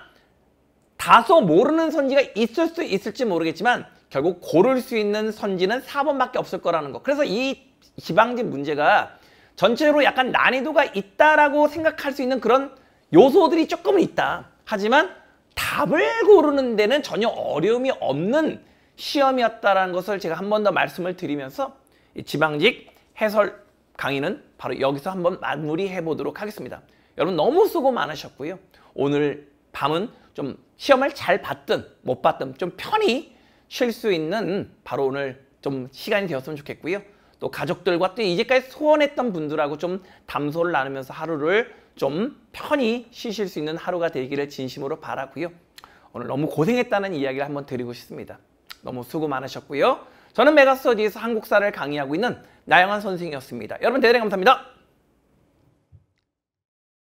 다소 모르는 선지가 있을 수 있을지 모르겠지만 결국 고를 수 있는 선지는 4번밖에 없을 거라는 거. 그래서 이 지방직 문제가 전체로 적으 약간 난이도가 있다라고 생각할 수 있는 그런 요소들이 조금은 있다. 하지만 답을 고르는 데는 전혀 어려움이 없는 시험이었다라는 것을 제가 한 번 더 말씀을 드리면서 이 지방직 해설 강의는 바로 여기서 한번 마무리해 보도록 하겠습니다. 여러분 너무 수고 많으셨고요. 오늘 밤은 좀 시험을 잘 봤든 못 봤든 좀 편히 쉴 수 있는 바로 오늘 좀 시간이 되었으면 좋겠고요. 또 가족들과 또 이제까지 소원했던 분들하고 좀 담소를 나누면서 하루를 좀 편히 쉬실 수 있는 하루가 되기를 진심으로 바라고요. 오늘 너무 고생했다는 이야기를 한번 드리고 싶습니다. 너무 수고 많으셨고요. 저는 메가스터디에서 한국사를 강의하고 있는 나영환 선생이었습니다. 여러분 대단히 감사합니다.